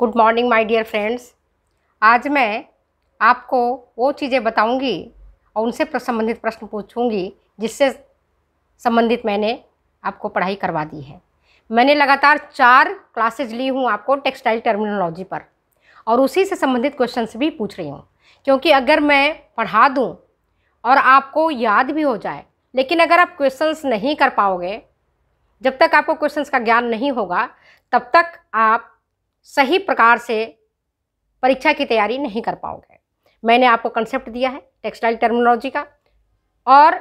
good morning my dear friends आज मैं आपको वो चीज़ें बताऊंगी और उनसे संबंधित प्रश्न पूछूंगी जिससे संबंधित मैंने आपको पढ़ाई करवा दी है मैंने लगातार चार क्लासेज ली हूँ आपको टेक्सटाइल टर्मिनोलॉजी पर और उसी से संबंधित क्वेश्चन भी पूछ रही हूँ क्योंकि अगर मैं पढ़ा दूँ और आपको याद भी हो जाए लेकिन अगर आप क्वेश्चंस नहीं कर पाओगे जब तक आपको क्वेश्चंस का ज्ञान नहीं होगा तब तक आप सही प्रकार से परीक्षा की तैयारी नहीं कर पाओगे मैंने आपको कंसेप्ट दिया है टेक्सटाइल टर्मिनोलॉजी का और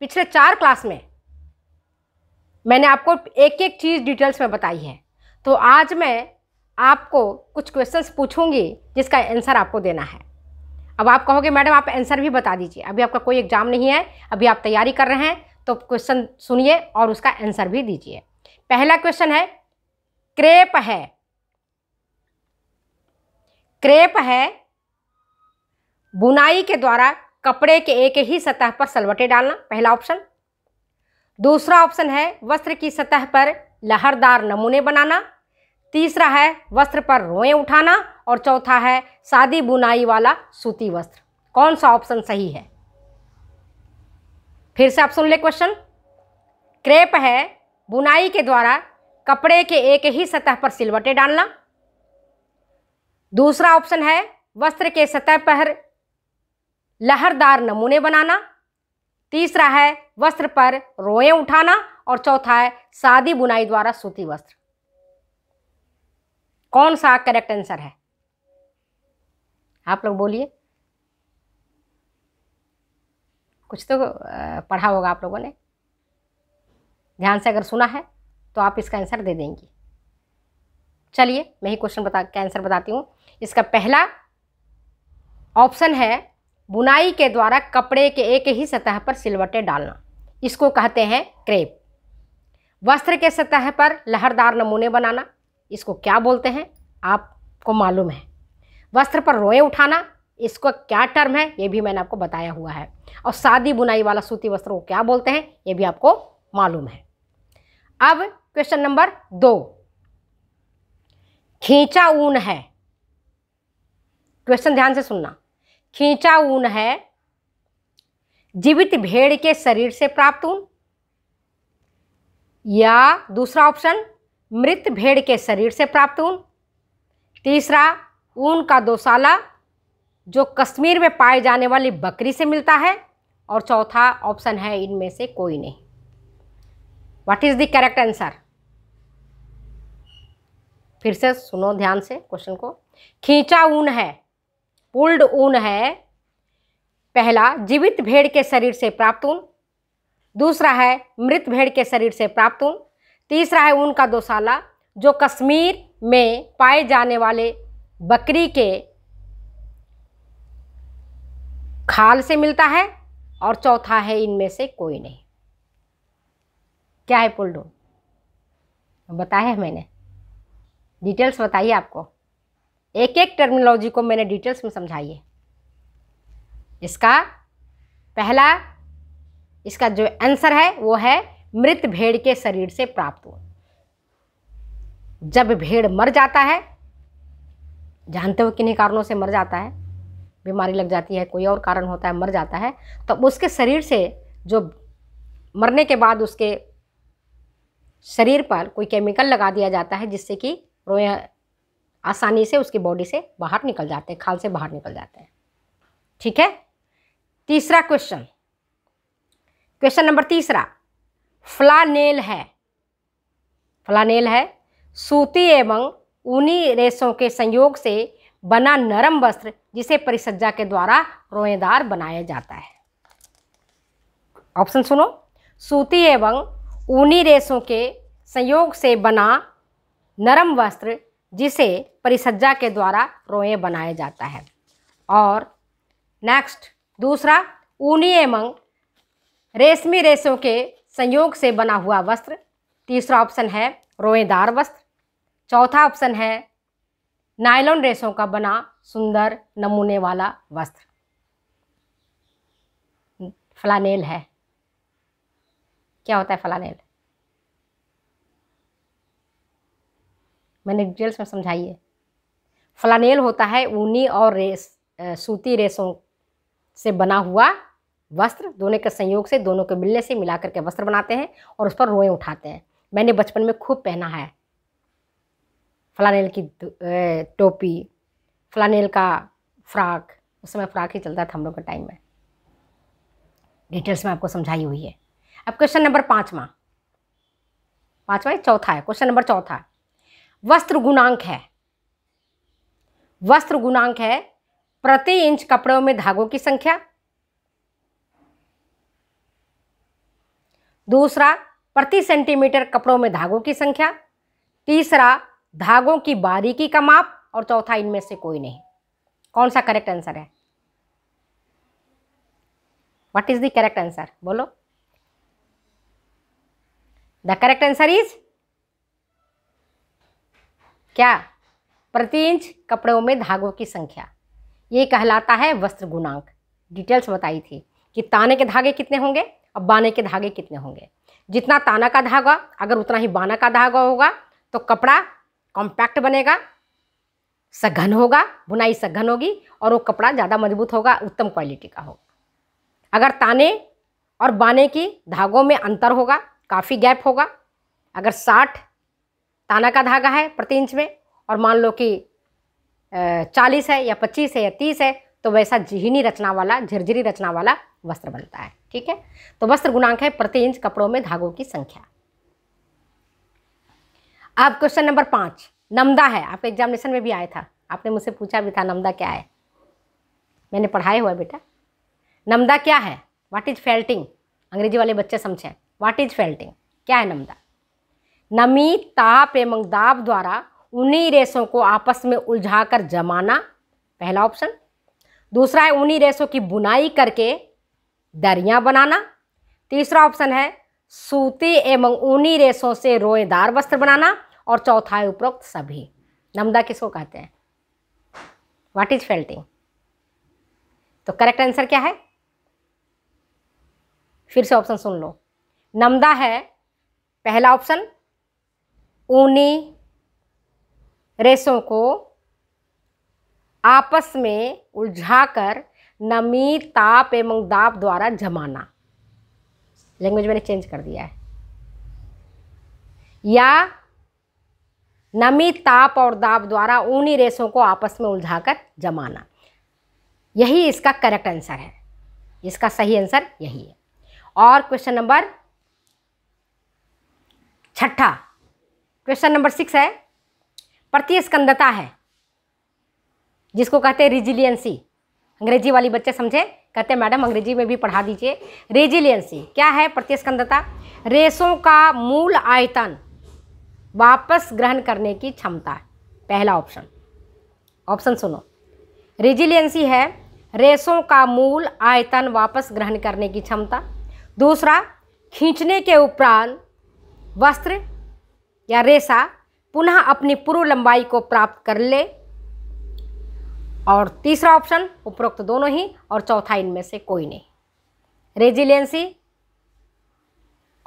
पिछले चार क्लास में मैंने आपको एक एक चीज़ डिटेल्स में बताई है तो आज मैं आपको कुछ क्वेश्चंस पूछूंगी जिसका आंसर आपको देना है अब आप कहोगे मैडम आप आंसर भी बता दीजिए अभी आपका कोई एग्ज़ाम नहीं है अभी आप तैयारी कर रहे हैं तो क्वेश्चन सुनिए और उसका आंसर भी दीजिए पहला क्वेश्चन है क्रेप है क्रेप है बुनाई के द्वारा कपड़े के एक ही सतह पर सलवटे डालना पहला ऑप्शन दूसरा ऑप्शन है वस्त्र की सतह पर लहरदार नमूने बनाना तीसरा है वस्त्र पर रोएं उठाना और चौथा है सादी बुनाई वाला सूती वस्त्र कौन सा ऑप्शन सही है फिर से आप सुन ले क्वेश्चन क्रेप है बुनाई के द्वारा कपड़े के एक ही सतह पर सिलवटे डालना दूसरा ऑप्शन है वस्त्र के सतह पर लहरदार नमूने बनाना तीसरा है वस्त्र पर रोए उठाना और चौथा है सादी बुनाई द्वारा सूती वस्त्र कौन सा करेक्ट आंसर है आप लोग बोलिए कुछ तो पढ़ा होगा आप लोगों ने ध्यान से अगर सुना है तो आप इसका आंसर दे देंगी चलिए मैं ही क्वेश्चन बता के आंसर बताती हूँ इसका पहला ऑप्शन है बुनाई के द्वारा कपड़े के एक ही सतह पर सिलवटे डालना इसको कहते हैं क्रेप वस्त्र के सतह पर लहरदार नमूने बनाना इसको क्या बोलते हैं आपको मालूम है वस्त्र पर रोएं उठाना इसको क्या टर्म है ये भी मैंने आपको बताया हुआ है और शादी बुनाई वाला सूती वस्त्र को क्या बोलते हैं ये भी आपको मालूम है अब क्वेश्चन नंबर दो खींचा ऊन है क्वेश्चन ध्यान से सुनना खींचा ऊन है जीवित भेड़ के शरीर से प्राप्त ऊन या दूसरा ऑप्शन मृत भेड़ के शरीर से प्राप्त ऊन तीसरा ऊन का दोसाला जो कश्मीर में पाए जाने वाली बकरी से मिलता है और चौथा ऑप्शन है इनमें से कोई नहीं what is the correct answer फिर से सुनो ध्यान से क्वेश्चन को खींचा ऊन है पुल्ड ऊन है पहला जीवित भेड़ के शरीर से प्राप्त ऊन दूसरा है मृत भेड़ के शरीर से प्राप्त ऊन तीसरा है ऊन का दोसाला जो कश्मीर में पाए जाने वाले बकरी के खाल से मिलता है और चौथा है इनमें से कोई नहीं क्या है ऊन बताया है मैंने डिटेल्स बताइए आपको एक एक टर्मिनोलॉजी को मैंने डिटेल्स में समझाइए इसका पहला इसका जो आंसर है वो है मृत भेड़ के शरीर से प्राप्त हुआ जब भेड़ मर जाता है जानते हो किन्हीं कारणों से मर जाता है बीमारी लग जाती है कोई और कारण होता है मर जाता है तो उसके शरीर से जो मरने के बाद उसके शरीर पर कोई केमिकल लगा दिया जाता है जिससे कि रोए आसानी से उसकी बॉडी से बाहर निकल जाते हैं खाल से बाहर निकल जाते हैं ठीक है तीसरा क्वेश्चन क्वेश्चन नंबर तीसरा फ्लानेल है फ्लानेल है सूती एवं ऊनी रेशों के संयोग से बना नरम वस्त्र जिसे परिसज्जा के द्वारा रोएदार बनाया जाता है ऑप्शन सुनो सूती एवं ऊनी रेशों के संयोग से बना नरम वस्त्र जिसे परिसज्जा के द्वारा रोए बनाया जाता है और नेक्स्ट दूसरा ऊनी एवं रेशमी रेशों के संयोग से बना हुआ वस्त्र तीसरा ऑप्शन है रोएदार वस्त्र चौथा ऑप्शन है नायलॉन रेशों का बना सुंदर नमूने वाला वस्त्र फ्लानेल है क्या होता है फ्लानेल मैंने डिटेल्स में समझाइए है फ्लानेल होता है ऊनी और रेस सूती रेसों से बना हुआ वस्त्र दोनों के संयोग से दोनों के मिलने से मिला करके वस्त्र बनाते हैं और उस पर रोएं उठाते हैं मैंने बचपन में खूब पहना है फ्लानेल की टोपी फ्लानेल का फ्राक उस समय फ्राक ही चलता था हम लोग के टाइम में डिटेल्स में आपको समझाई हुई है अब क्वेश्चन नंबर पाँचवा पाँचवा चौथा है क्वेश्चन नंबर चौथा वस्त्र गुणांक है वस्त्र गुणांक है प्रति इंच कपड़ों में धागों की संख्या दूसरा प्रति सेंटीमीटर कपड़ों में धागों की संख्या तीसरा धागों की बारीकी का माप और चौथा इनमें से कोई नहीं कौन सा करेक्ट आंसर है what is the correct answer बोलो द करेक्ट आंसर इज क्या प्रति इंच कपड़ों में धागों की संख्या ये कहलाता है वस्त्र गुणांक डिटेल्स बताई थी कि ताने के धागे कितने होंगे और बाने के धागे कितने होंगे जितना ताना का धागा अगर उतना ही बाना का धागा होगा तो कपड़ा कॉम्पैक्ट बनेगा सघन होगा बुनाई सघन होगी और वो कपड़ा ज़्यादा मजबूत होगा उत्तम क्वालिटी का होगा अगर ताने और बाने की धागों में अंतर होगा काफ़ी गैप होगा अगर साठ ताना का धागा है प्रति इंच में और मान लो कि चालीस है या पच्चीस है या तीस है तो वैसा जिहिनी रचना वाला झिरझिरी रचना वाला वस्त्र बनता है ठीक है तो वस्त्र गुणांक है प्रति इंच कपड़ों में धागों की संख्या अब क्वेश्चन नंबर पाँच नमदा है आपके एग्जामिनेशन में भी आया था आपने मुझसे पूछा भी था नमदा क्या है मैंने पढ़ाया हुआ बेटा नमदा क्या है वाट इज फेल्टिंग अंग्रेजी वाले बच्चे समझे वाट इज फेल्टिंग क्या है नमदा नमी ताप एवं दाब द्वारा उन्हीं रेशों को आपस में उलझाकर जमाना पहला ऑप्शन दूसरा है उन्हीं रेशों की बुनाई करके दरिया बनाना तीसरा ऑप्शन है सूती एवं ऊनी रेशों से रोएदार वस्त्र बनाना और चौथा है उपरोक्त सभी नमदा किसको कहते हैं व्हाट इज फेल्टिंग तो करेक्ट आंसर क्या है फिर से ऑप्शन सुन लो नमदा है पहला ऑप्शन ऊनी रेसों को आपस में उलझाकर नमी ताप एवं दाप द्वारा जमाना लैंग्वेज मैंने चेंज कर दिया है या नमी ताप और दाप द्वारा ऊनी रेसों को आपस में उलझाकर जमाना यही इसका करेक्ट आंसर है इसका सही आंसर यही है और क्वेश्चन नंबर छठा क्वेश्चन नंबर सिक्स है प्रतिस्कंदता है जिसको कहते हैं रिजिलियंसी अंग्रेजी वाली बच्चे समझे कहते हैं मैडम अंग्रेजी में भी पढ़ा दीजिए रेजिलियंसी क्या है प्रतिस्कंदता रेसों का मूल आयतन वापस ग्रहण करने की क्षमता पहला ऑप्शन ऑप्शन सुनो रेजिलियंसी है रेसों का मूल आयतन वापस ग्रहण करने की क्षमता दूसरा खींचने के उपरांत वस्त्र या रेशा पुनः अपनी पूर्व लंबाई को प्राप्त कर ले और तीसरा ऑप्शन उपरोक्त दोनों ही और चौथा इनमें से कोई नहीं रेजिलियंसी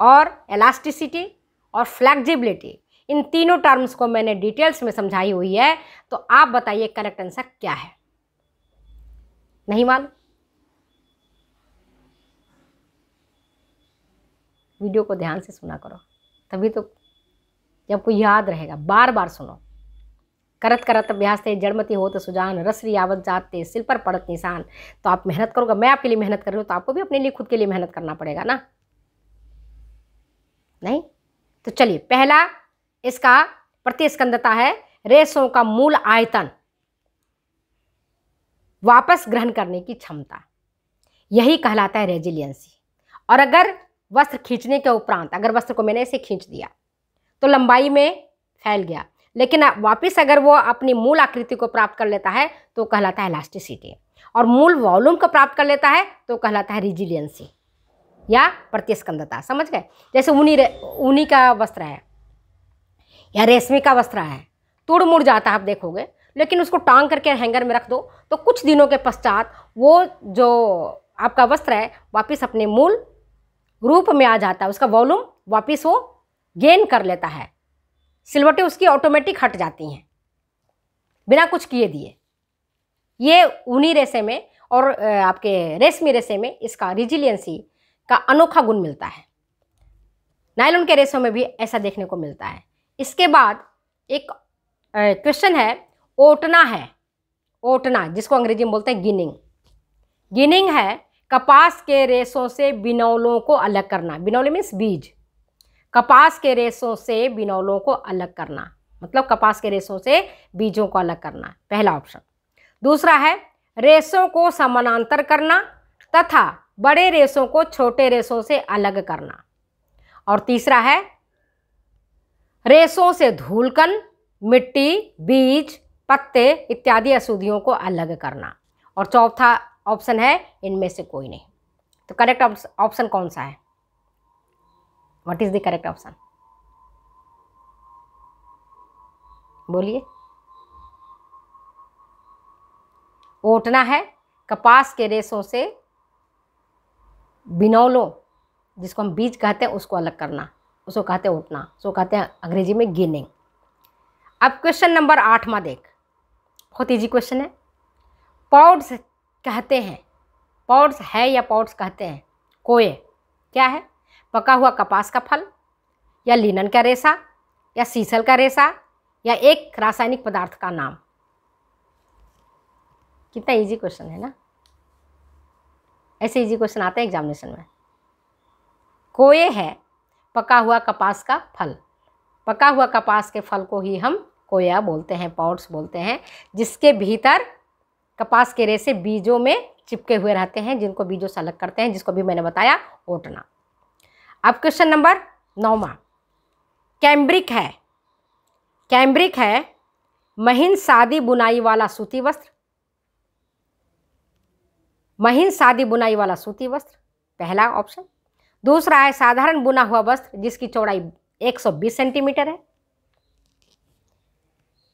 और एलास्टिसिटी और फ्लैक्जिबिलिटी इन तीनों टर्म्स को मैंने डिटेल्स में समझाई हुई है तो आप बताइए करेक्ट आंसर क्या है नहीं मान वीडियो को ध्यान से सुना करो तभी तो ये आपको याद रहेगा बार बार सुनो करत करत अभ्यास थे जड़मती हो तो सुजान रसरी आवत जाते सिल पर पड़त निशान तो आप मेहनत करोगे मैं आपके लिए मेहनत कर रही हूँ तो आपको भी अपने लिए खुद के लिए मेहनत करना पड़ेगा ना नहीं तो चलिए पहला इसका प्रतिस्कंदता है रेसों का मूल आयतन वापस ग्रहण करने की क्षमता यही कहलाता है रेजिलियंसी और अगर वस्त्र खींचने के उपरांत अगर वस्त्र को मैंने ऐसे खींच दिया तो लंबाई में फैल गया लेकिन वापस अगर वो अपनी मूल आकृति को प्राप्त कर लेता है तो कहलाता है इलास्टिसिटी और मूल वॉल्यूम को प्राप्त कर लेता है तो कहलाता है रिजिलियंसी या प्रतिस्कंदता समझ गए जैसे ऊनी ऊनी का वस्त्र है या रेशमी का वस्त्र है तोड़ मुड़ जाता है आप देखोगे लेकिन उसको टांग करके हैंगर में रख दो तो कुछ दिनों के पश्चात वो जो आपका वस्त्र है वापस अपने मूल रूप में आ जाता है उसका वॉल्यूम वापस वो गेन कर लेता है सिलवटें उसकी ऑटोमेटिक हट जाती हैं बिना कुछ किए दिए ये ऊनी रेसे में और आपके रेशमी रेसे में इसका रिजिलियंसी का अनोखा गुण मिलता है नायलोन के रेसों में भी ऐसा देखने को मिलता है इसके बाद एक क्वेश्चन है ओटना है ओटना जिसको अंग्रेजी में बोलते हैं गिनिंग गिनिंग है कपास के रेसों से बिनौलों को अलग करना बिनौले मीन्स बीज कपास के रेशों से बिनौलों को अलग करना मतलब कपास के रेशों से बीजों को अलग करना पहला ऑप्शन दूसरा है रेशों को समानांतर करना तथा बड़े रेशों को छोटे रेशों से अलग करना और तीसरा है रेशों से धूलकन मिट्टी बीज पत्ते इत्यादि अशुद्धियों को अलग करना और चौथा ऑप्शन है इनमें से कोई नहीं तो करेक्ट ऑप्शन कौन सा है what is the correct option बोलिए ओटना है कपास के रेशों से बिनौलों जिसको हम बीज कहते हैं उसको अलग करना उसको कहते हैं ओटना उसको कहते हैं अंग्रेजी में गिनिंग अब क्वेश्चन नंबर आठ मा देख बहुत ईजी क्वेश्चन है पॉड्स कहते हैं पॉड्स है या पॉड्स कहते हैं कोए क्या है पका हुआ कपास का फल या लिनन का रेशा या सीसल का रेशा या एक रासायनिक पदार्थ का नाम कितना इजी क्वेश्चन है ना ऐसे इजी क्वेश्चन आते हैं एग्जामिनेशन में कोए है पका हुआ कपास का फल पका हुआ कपास के फल को ही हम कोया बोलते हैं पाउड्स बोलते हैं जिसके भीतर कपास के रेसे बीजों में चिपके हुए रहते हैं जिनको बीजों से अलग करते हैं जिसको भी मैंने बताया ओटना अब क्वेश्चन नंबर नौवा कैम्ब्रिक है कैम्ब्रिक है महीन सादी बुनाई वाला सूती वस्त्र महीन सादी बुनाई वाला सूती वस्त्र पहला ऑप्शन दूसरा है साधारण बुना हुआ वस्त्र जिसकी चौड़ाई 120 सेंटीमीटर है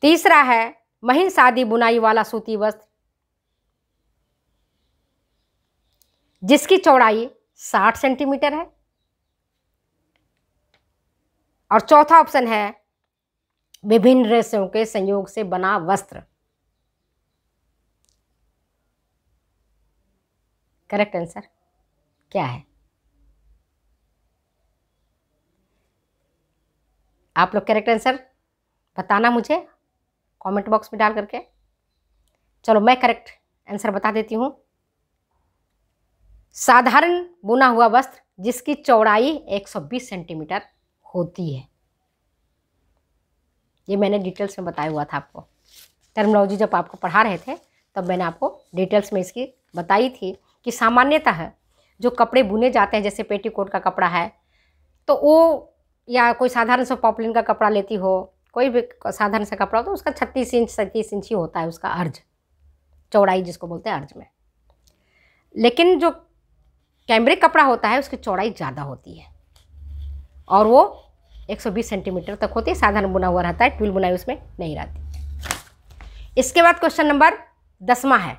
तीसरा है महीन सादी बुनाई वाला सूती वस्त्र जिसकी चौड़ाई 60 सेंटीमीटर है और चौथा ऑप्शन है विभिन्न रेशों के संयोग से बना वस्त्र करेक्ट आंसर क्या है आप लोग करेक्ट आंसर बताना मुझे कमेंट बॉक्स में डाल करके चलो मैं करेक्ट आंसर बता देती हूँ साधारण बुना हुआ वस्त्र जिसकी चौड़ाई 120 सेंटीमीटर होती है ये मैंने डिटेल्स में बताया हुआ था आपको टर्मोलॉजी जब आपको पढ़ा रहे थे तब मैंने आपको डिटेल्स में इसकी बताई थी कि सामान्यतः जो कपड़े बुने जाते हैं जैसे पेटीकोट का कपड़ा है तो वो या कोई साधारण सा पॉपलिन का कपड़ा लेती हो कोई भी साधारण सा कपड़ा हो तो उसका छत्तीस इंच सैंतीस इंच ही होता है उसका अर्ज चौड़ाई जिसको बोलते हैं अर्ज में लेकिन जो कैमरे कपड़ा होता है उसकी चौड़ाई ज़्यादा होती है और वो 120 सेंटीमीटर तक होती है साधारण बुना हुआ रहता है ट्विल बुनाई उसमें नहीं रहती इसके बाद क्वेश्चन नंबर दसवा है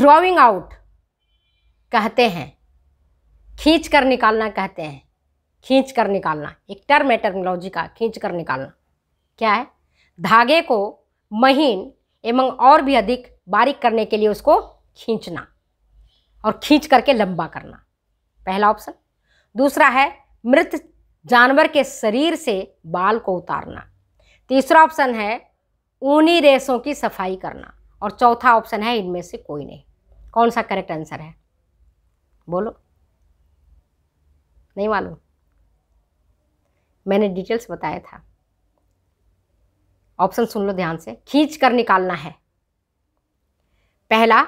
ड्रॉइंग आउट कहते हैं खींच कर निकालना कहते हैं खींच कर निकालना एक टर्म है टर्मोलॉजी का खींच कर निकालना क्या है धागे को महीन एवं और भी अधिक बारीक करने के लिए उसको खींचना और खींच करके लंबा करना पहला ऑप्शन दूसरा है मृत जानवर के शरीर से बाल को उतारना तीसरा ऑप्शन है ऊनी रेशों की सफाई करना और चौथा ऑप्शन है इनमें से कोई नहीं कौन सा करेक्ट आंसर है बोलो नहीं मालूम मैंने डिटेल्स बताया था ऑप्शन सुन लो ध्यान से खींच कर निकालना है पहला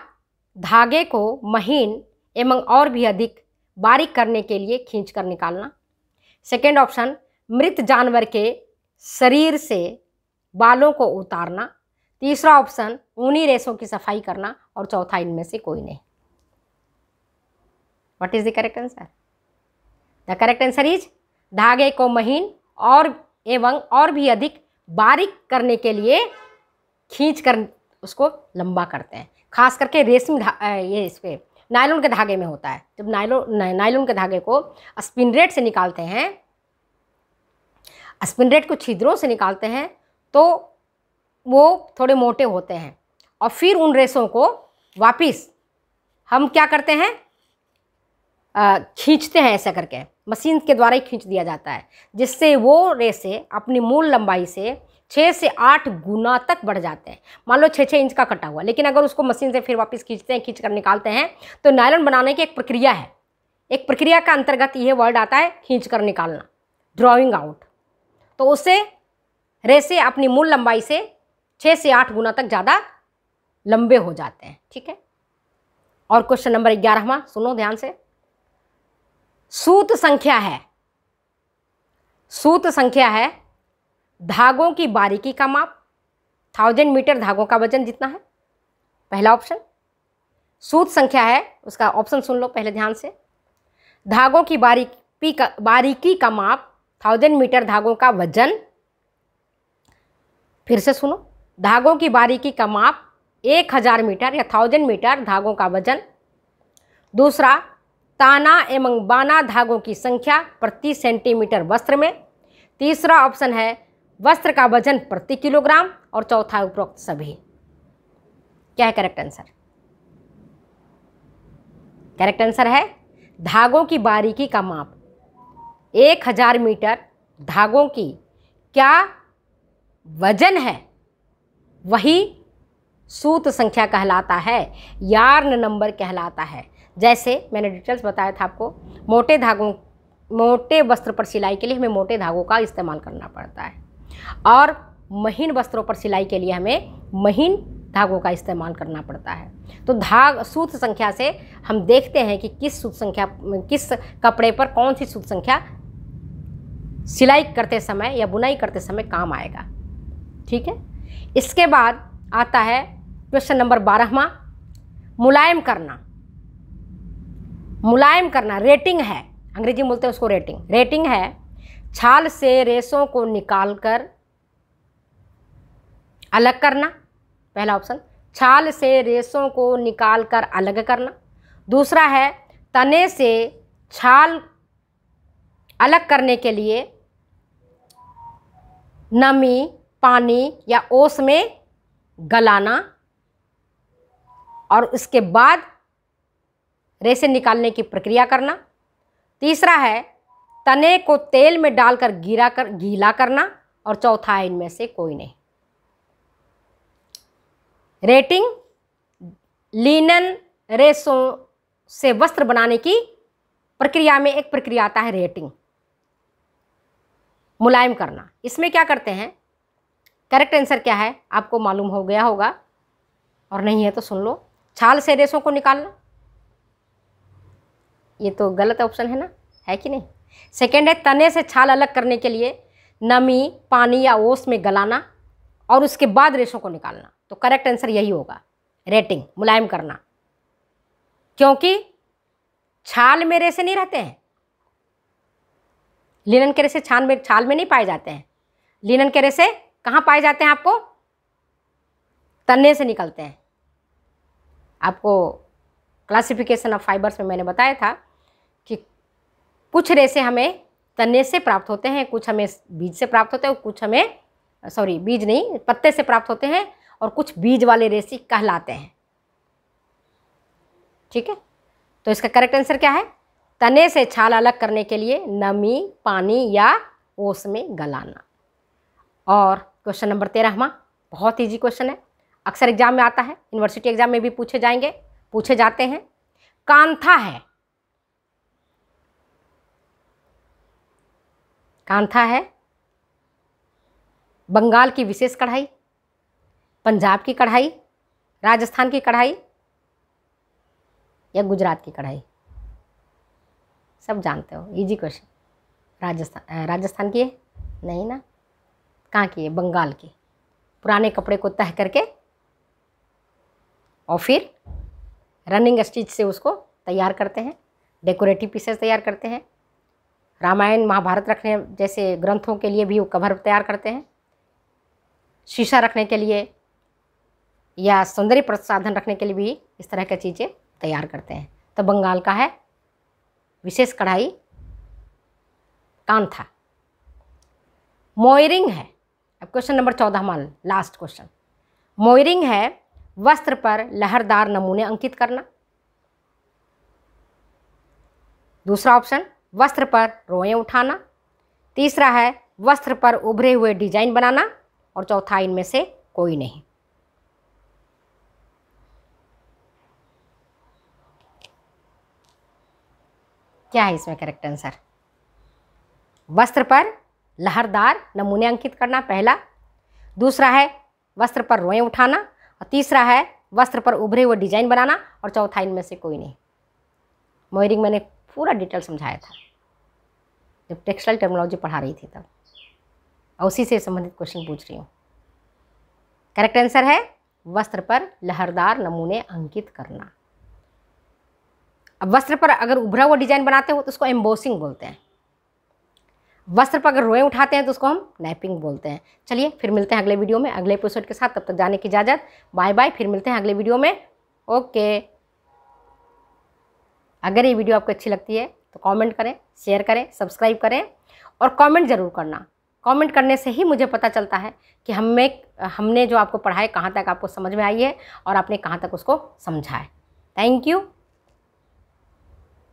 धागे को महीन एवं और भी अधिक बारीक करने के लिए खींच कर निकालना सेकेंड ऑप्शन मृत जानवर के शरीर से बालों को उतारना तीसरा ऑप्शन ऊनी रेशों की सफाई करना और चौथा इनमें से कोई नहीं what is the correct answer the correct answer is धागे को महीन और एवं और भी अधिक बारीक करने के लिए खींच कर उसको लंबा करते हैं खास करके रेशमी ये इस पर नायलोन के धागे में होता है जब नायलॉन नायलोन के धागे को स्पिनरेट से निकालते हैं स्पिनरेट को छिद्रों से निकालते हैं तो वो थोड़े मोटे होते हैं और फिर उन रेसों को वापिस हम क्या करते हैं खींचते हैं ऐसा करके मशीन के द्वारा ही खींच दिया जाता है जिससे वो रेसें अपनी मूल लंबाई से छः से आठ गुना तक बढ़ जाते हैं मान लो छः छः इंच का कटा हुआ लेकिन अगर उसको मशीन से फिर वापस खींचते हैं खींच कर निकालते हैं तो नायलन बनाने की एक प्रक्रिया है एक प्रक्रिया का अंतर्गत यह वर्ड आता है खींच कर निकालना ड्रॉइंग आउट तो उससे रेसे अपनी मूल लंबाई से छः से आठ गुना तक ज़्यादा लंबे हो जाते हैं ठीक है और क्वेश्चन नंबर ग्यारहवा सुनो ध्यान से सूत संख्या है सूत संख्या है धागों की बारीकी का माप थाउजेंड मीटर धागों का वजन जितना है पहला ऑप्शन सूत संख्या है उसका ऑप्शन सुन लो पहले ध्यान से धागों की बारीकी का बारीकी का माप थाउजेंड मीटर धागों का वजन फिर से सुनो धागों की बारीकी का माप एक हज़ार मीटर या थाउजेंड मीटर धागों का वजन दूसरा ताना एवं बाना धागों की संख्या प्रति सेंटीमीटर वस्त्र में तीसरा ऑप्शन है वस्त्र का वजन प्रति किलोग्राम और चौथा उपरोक्त सभी क्या है करेक्ट आंसर करेक्ट आंसर है धागों की बारीकी का माप एक हजार मीटर धागों की क्या वजन है वही सूत संख्या कहलाता है यार्न नंबर कहलाता है जैसे मैंने डिटेल्स बताया था आपको मोटे धागों मोटे वस्त्र पर सिलाई के लिए हमें मोटे धागों का इस्तेमाल करना पड़ता है और महीन वस्त्रों पर सिलाई के लिए हमें महीन धागों का इस्तेमाल करना पड़ता है तो धाग सूत संख्या से हम देखते हैं कि किस सूत संख्या किस कपड़े पर कौन सी सूत संख्या सिलाई करते समय या बुनाई करते समय काम आएगा ठीक है इसके बाद आता है क्वेश्चन नंबर बारहवा मुलायम करना मुलायम करना रेटिंग है अंग्रेजी बोलते हैं उसको रेटिंग रेटिंग है छाल से रेशों को निकालकर अलग करना पहला ऑप्शन छाल से रेसों को निकालकर अलग करना दूसरा है तने से छाल अलग करने के लिए नमी पानी या ओस में गलाना और उसके बाद रेशे निकालने की प्रक्रिया करना तीसरा है तने को तेल में डालकर गिरा कर गीला करना और चौथा इनमें से कोई नहीं रेटिंग लीनन रेसों से वस्त्र बनाने की प्रक्रिया में एक प्रक्रिया आता है रेटिंग मुलायम करना इसमें क्या करते हैं करेक्ट आंसर क्या है आपको मालूम हो गया होगा और नहीं है तो सुन लो छाल से रेसों को निकालना ये तो गलत ऑप्शन है ना है कि नहीं सेकेंड है तने से छाल अलग करने के लिए नमी पानी या ओस में गलाना और उसके बाद रेशों को निकालना तो करेक्ट आंसर यही होगा रेटिंग मुलायम करना क्योंकि छाल में रेसे नहीं रहते हैं लिनन के रेसे छान में छाल में नहीं पाए जाते हैं लिनन के रेसे कहाँ पाए जाते हैं आपको तने से निकलते हैं आपको क्लासिफिकेशन ऑफ फाइबर्स में मैंने बताया था कि कुछ रेसे हमें तने से प्राप्त होते हैं कुछ हमें बीज से प्राप्त होते हैं कुछ हमें सॉरी बीज नहीं पत्ते से प्राप्त होते हैं और कुछ बीज वाले रेसे कहलाते हैं ठीक है तो इसका करेक्ट आंसर क्या है तने से छाल अलग करने के लिए नमी पानी या ओस में गलाना और क्वेश्चन नंबर तेरह माँ बहुत ईजी क्वेश्चन है अक्सर एग्जाम में आता है यूनिवर्सिटी एग्जाम में भी पूछे जाएंगे पूछे जाते हैं कांथा है कांथा है बंगाल की विशेष कढ़ाई पंजाब की कढ़ाई राजस्थान की कढ़ाई या गुजरात की कढ़ाई सब जानते हो इजी क्वेश्चन राजस्थान राजस्थान की है नहीं ना कहाँ की है बंगाल की पुराने कपड़े को तह करके और फिर रनिंग स्टिच से उसको तैयार करते हैं डेकोरेटिव पीसेस तैयार करते हैं रामायण महाभारत रखने जैसे ग्रंथों के लिए भी वो कवर तैयार करते हैं शीशा रखने के लिए या सौंदर्य प्रसाधन रखने के लिए भी इस तरह की चीज़ें तैयार करते हैं तो बंगाल का है विशेष कढ़ाई कांथा मोयरिंग है अब क्वेश्चन नंबर चौदह मान लास्ट क्वेश्चन मोयरिंग है वस्त्र पर लहरदार नमूने अंकित करना दूसरा ऑप्शन वस्त्र पर रोएं उठाना तीसरा है वस्त्र पर उभरे हुए डिजाइन बनाना और चौथा इनमें से कोई नहीं क्या है इसमें करेक्ट आंसर वस्त्र पर लहरदार नमूने अंकित करना पहला दूसरा है वस्त्र पर रोएं उठाना और तीसरा है वस्त्र पर उभरे हुए डिजाइन बनाना और चौथा इनमें से कोई नहीं मोयरिंग मैंने पूरा डिटेल समझाया था जब टेक्सटाइल टर्मोलॉजी पढ़ा रही थी तब और उसी से संबंधित क्वेश्चन पूछ रही हूँ करेक्ट आंसर है वस्त्र पर लहरदार नमूने अंकित करना अब वस्त्र पर अगर उभरा हुआ डिजाइन बनाते हो तो उसको एम्बोसिंग बोलते हैं वस्त्र पर अगर रोएं उठाते हैं तो उसको हम नैपिंग बोलते हैं चलिए फिर मिलते हैं अगले वीडियो में अगले एपिसोड के साथ तब तक जाने की इजाज़त बाय बाय फिर मिलते हैं अगले वीडियो में ओके अगर ये वीडियो आपको अच्छी लगती है तो कमेंट करें शेयर करें सब्सक्राइब करें और कमेंट ज़रूर करना कमेंट करने से ही मुझे पता चलता है कि हमें हमने जो आपको पढ़ाए कहाँ तक आपको समझ में आई है और आपने कहाँ तक उसको समझा है थैंक यू